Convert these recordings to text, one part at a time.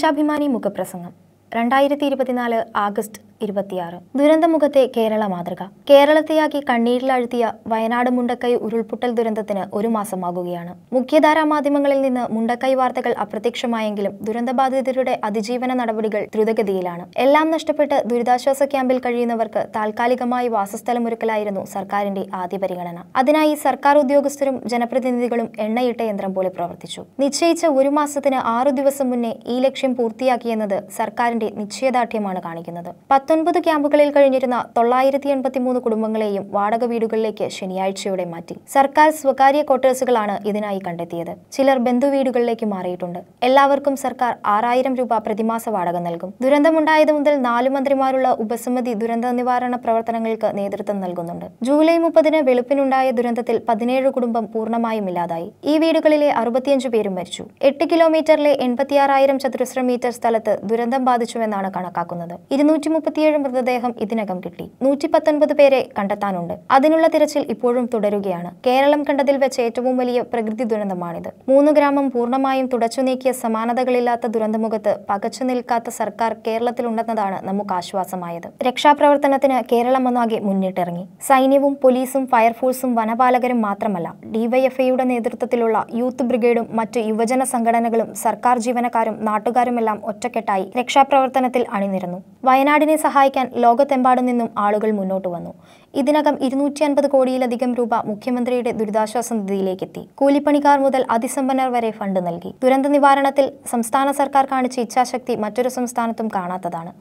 ദേശാഭിമാനി മുഖപ്രസംഗം രണ്ടായിരത്തി ഇരുപത്തിനാല് ആഗസ്റ്റ് ഇരുപത്തിയാറ് ദുരന്തമുഖത്തെ കേരള മാതൃക കേരളത്തെയാക്കി കണ്ണീരിലഴുത്തിയ വയനാട് മുണ്ടക്കൈ ഉരുൾപൊട്ടൽ ദുരന്തത്തിന് ഒരു മാസമാകുകയാണ് മുഖ്യധാരാ മാധ്യമങ്ങളിൽ നിന്ന് മുണ്ടക്കൈ വാർത്തകൾ അപ്രത്യക്ഷമായെങ്കിലും ദുരന്തബാധിതരുടെ അതിജീവന നടപടികൾ ദ്രുതഗതിയിലാണ് എല്ലാം നഷ്ടപ്പെട്ട് ദുരിതാശ്വാസ ക്യാമ്പിൽ കഴിയുന്നവർക്ക് താൽക്കാലികമായി വാസസ്ഥലമൊരുക്കലായിരുന്നു സർക്കാരിന്റെ ആദ്യ പരിഗണന അതിനായി സർക്കാർ ഉദ്യോഗസ്ഥരും ജനപ്രതിനിധികളും എണ്ണയിട്ട യന്ത്രം പോലെ പ്രവർത്തിച്ചു നിശ്ചയിച്ച ഒരു മാസത്തിന് ആറു ദിവസം മുന്നേ ഈ ലക്ഷ്യം പൂർത്തിയാക്കിയെന്നത് സർക്കാരിന്റെ നിശ്ചയദാർഢ്യമാണ് കാണിക്കുന്നത് പത്ത് പത്തൊൻപത് ക്യാമ്പുകളിൽ കഴിഞ്ഞിരുന്ന തൊള്ളായിരത്തി എൺപത്തി മൂന്ന് കുടുംബങ്ങളെയും വാടക വീടുകളിലേക്ക് ശനിയാഴ്ചയോടെ മാറ്റി സർക്കാർ സ്വകാര്യ ക്വാർട്ടേഴ്സുകളാണ് ഇതിനായി കണ്ടെത്തിയത് ചിലർ ബന്ധു മാറിയിട്ടുണ്ട് എല്ലാവർക്കും സർക്കാർ ആറായിരം രൂപ പ്രതിമാസ വാടക നൽകും ദുരന്തമുണ്ടായത് മുതൽ നാല് മന്ത്രിമാരുള്ള ഉപസമിതി ദുരന്ത നിവാരണ പ്രവർത്തനങ്ങൾക്ക് നേതൃത്വം നൽകുന്നുണ്ട് ജൂലൈ മുപ്പതിന് വെളുപ്പിനുണ്ടായ ദുരന്തത്തിൽ പതിനേഴ് കുടുംബം പൂർണ്ണമായും ഇല്ലാതായി ഈ വീടുകളിലെ അറുപത്തിയഞ്ച് പേരും മരിച്ചു എട്ട് കിലോമീറ്ററിലെ എൺപത്തിയാറായിരം ചതുരശ്ര മീറ്റർ സ്ഥലത്ത് ദുരന്തം ബാധിച്ചുവെന്നാണ് കണക്കാക്കുന്നത് ഇരുന്നൂറ്റി ഇരുപത്തിയേഴ് മൃതദേഹം ഇതിനകം കിട്ടി നൂറ്റി പത്തൊൻപത് പേരെ കണ്ടെത്താനുണ്ട് അതിനുള്ള തിരച്ചിൽ ഇപ്പോഴും തുടരുകയാണ് കേരളം കണ്ടതിൽ വെച്ച് ഏറ്റവും വലിയ പ്രകൃതി ദുരന്തമാണിത് മൂന്ന് ഗ്രാമം പൂർണ്ണമായും തുടച്ചു നീക്കിയ സമാനതകളില്ലാത്ത ദുരന്തമുഖത്ത് പകച്ചു നിൽക്കാത്ത സർക്കാർ കേരളത്തിലുണ്ടെന്നതാണ് നമുക്ക് ആശ്വാസമായത് രക്ഷാപ്രവർത്തനത്തിന് ഒന്നാകെ മുന്നിട്ടിറങ്ങി സൈന്യവും പോലീസും ഫയർഫോഴ്സും വനപാലകരും മാത്രമല്ല ഡിവൈഎഫ്ഐയുടെ നേതൃത്വത്തിലുള്ള യൂത്ത് ബ്രിഗേഡും മറ്റ് യുവജന സംഘടനകളും സർക്കാർ ജീവനക്കാരും നാട്ടുകാരുമെല്ലാം ഒറ്റക്കെട്ടായി രക്ഷാപ്രവർത്തനത്തിൽ അണിനിരന്നു വയനാടിനെ സഹായിക്കാൻ ലോകത്തെമ്പാടും നിന്നും ആളുകൾ മുന്നോട്ട് വന്നു ഇതിനകം ഇരുന്നൂറ്റി അൻപത് കോടിയിലധികം രൂപ മുഖ്യമന്ത്രിയുടെ ദുരിതാശ്വാസ നിധിയിലേക്ക് എത്തി കൂലിപ്പണിക്കാർ മുതൽ അതിസമ്പന്നർ വരെ ഫണ്ട് നൽകി ദുരന്ത നിവാരണത്തിൽ സംസ്ഥാന സർക്കാർ കാണിച്ച ഇച്ഛാശക്തി മറ്റൊരു സംസ്ഥാനത്തും കാണാത്തതാണ്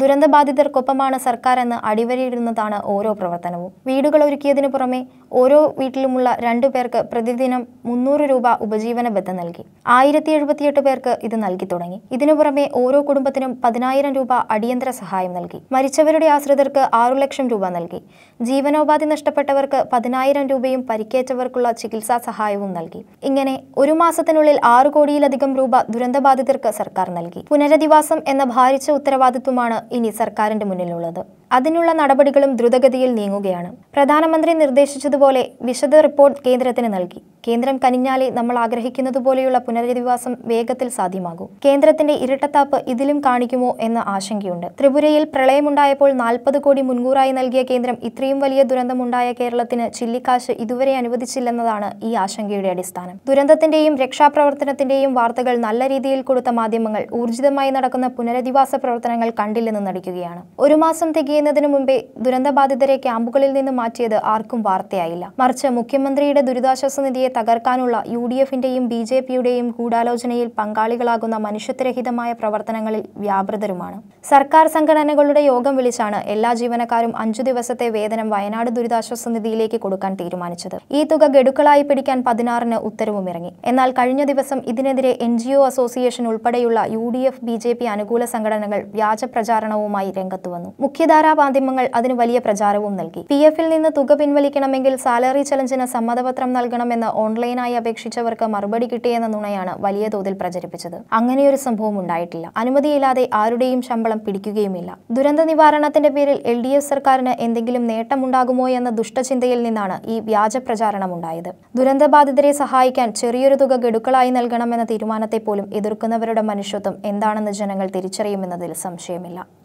ദുരന്തബാധിതർക്കൊപ്പമാണ് സർക്കാർ എന്ന് അടിവരയിടുന്നതാണ് ഓരോ പ്രവർത്തനവും വീടുകൾ ഒരുക്കിയതിന് പുറമെ ഓരോ വീട്ടിലുമുള്ള രണ്ടു പേർക്ക് പ്രതിദിനം മുന്നൂറ് രൂപ ഉപജീവന ബദ്ധം നൽകി ആയിരത്തി എഴുപത്തിയെട്ട് പേർക്ക് ഇത് നൽകി തുടങ്ങി ഇതിനു പുറമെ ഓരോ കുടുംബത്തിനും പതിനായിരം രൂപ അടിയന്തര സഹായം നൽകി മരിച്ചവരുടെ ആശ്രിതർക്ക് ആറു ലക്ഷം രൂപ നൽകി ജീവനോപാധി നഷ്ടപ്പെട്ടവർക്ക് പതിനായിരം രൂപയും പരിക്കേറ്റവർക്കുള്ള ചികിത്സാ സഹായവും നൽകി ഇങ്ങനെ ഒരു മാസത്തിനുള്ളിൽ ആറു കോടിയിലധികം രൂപ ദുരന്തബാധിതർക്ക് സർക്കാർ നൽകി പുനരധിവാസം എന്ന ഭാരിച്ച ഉത്തരവാദിത്വമാണ് ഇനി സർക്കാരിൻ്റെ മുന്നിലുള്ളത് അതിനുള്ള നടപടികളും ദ്രുതഗതിയിൽ നീങ്ങുകയാണ് പ്രധാനമന്ത്രി നിർദ്ദേശിച്ചതുപോലെ വിശദ റിപ്പോർട്ട് കേന്ദ്രത്തിന് നൽകി കേന്ദ്രം കനിഞ്ഞാലെ നമ്മൾ ആഗ്രഹിക്കുന്നതുപോലെയുള്ള പുനരധിവാസം വേഗത്തിൽ സാധ്യമാകും കേന്ദ്രത്തിന്റെ ഇരട്ടത്താപ്പ് ഇതിലും കാണിക്കുമോ എന്ന ആശങ്കയുണ്ട് ത്രിപുരയിൽ പ്രളയമുണ്ടായപ്പോൾ നാൽപ്പത് കോടി മുൻകൂറായി നൽകിയ കേന്ദ്രം ഇത്രയും വലിയ ദുരന്തമുണ്ടായ കേരളത്തിന് ചില്ലിക്കാശ് ഇതുവരെ അനുവദിച്ചില്ലെന്നതാണ് ഈ ആശങ്കയുടെ അടിസ്ഥാനം ദുരന്തത്തിന്റെയും രക്ഷാപ്രവർത്തനത്തിന്റെയും വാർത്തകൾ നല്ല രീതിയിൽ കൊടുത്ത മാധ്യമങ്ങൾ ഊർജിതമായി നടക്കുന്ന പുനരധിവാസ പ്രവർത്തനങ്ങൾ കണ്ടില്ലെന്ന് നടിക്കുകയാണ് ഒരു മാസം തികയ ചെയ്യുന്നതിന് മുമ്പേ ദുരന്തബാധിതരെ ക്യാമ്പുകളിൽ നിന്ന് മാറ്റിയത് ആർക്കും വാർത്തയായില്ല മറിച്ച് മുഖ്യമന്ത്രിയുടെ ദുരിതാശ്വാസ നിധിയെ തകർക്കാനുള്ള യു ഡി എഫിന്റെയും ബി ജെ പിയുടെയും ഗൂഢാലോചനയിൽ പങ്കാളികളാകുന്ന മനുഷ്യത്വരഹിതമായ പ്രവർത്തനങ്ങളിൽ വ്യാപൃതരുമാണ് സർക്കാർ സംഘടനകളുടെ യോഗം വിളിച്ചാണ് എല്ലാ ജീവനക്കാരും അഞ്ചു ദിവസത്തെ വേതനം വയനാട് ദുരിതാശ്വാസ നിധിയിലേക്ക് കൊടുക്കാൻ തീരുമാനിച്ചത് ഈ തുക ഗഡുക്കളായി പിടിക്കാൻ പതിനാറിന് ഉത്തരവും ഇറങ്ങി എന്നാൽ കഴിഞ്ഞ ദിവസം ഇതിനെതിരെ എൻ ജി ഒ അസോസിയേഷൻ ഉൾപ്പെടെയുള്ള U D F B J P അനുകൂല സംഘടനകൾ വ്യാജ പ്രചാരണവുമായി രംഗത്തുവന്നു മുഖ്യധാര മാധ്യമങ്ങൾ അതിന് വലിയ പ്രചാരവും നൽകി പി എഫിൽ നിന്ന് തുക പിൻവലിക്കണമെങ്കിൽ സാലറി ചലഞ്ചിന് സമ്മതപത്രം നൽകണമെന്ന് ഓൺലൈനായി അപേക്ഷിച്ചവർക്ക് മറുപടി കിട്ടിയെന്ന നുണയാണ് വലിയ തോതിൽ പ്രചരിപ്പിച്ചത് അങ്ങനെയൊരു സംഭവം ഉണ്ടായിട്ടില്ല അനുമതിയില്ലാതെ ആരുടെയും ശമ്പളം പിടിക്കുകയുമില്ല ദുരന്ത നിവാരണത്തിന്റെ പേരിൽ എൽ ഡി എഫ് സർക്കാരിന് എന്തെങ്കിലും നേട്ടമുണ്ടാകുമോ എന്ന ദുഷ്ടചിന്തയിൽ നിന്നാണ് ഈ വ്യാജ പ്രചാരണം ഉണ്ടായത് ദുരന്തബാധിതരെ സഹായിക്കാൻ ചെറിയൊരു തുക ഗഡുക്കളായി നൽകണമെന്ന തീരുമാനത്തെ പോലും എതിർക്കുന്നവരുടെ മനുഷ്യത്വം എന്താണെന്ന് ജനങ്ങൾ തിരിച്ചറിയുമെന്നതിൽ സംശയമില്ല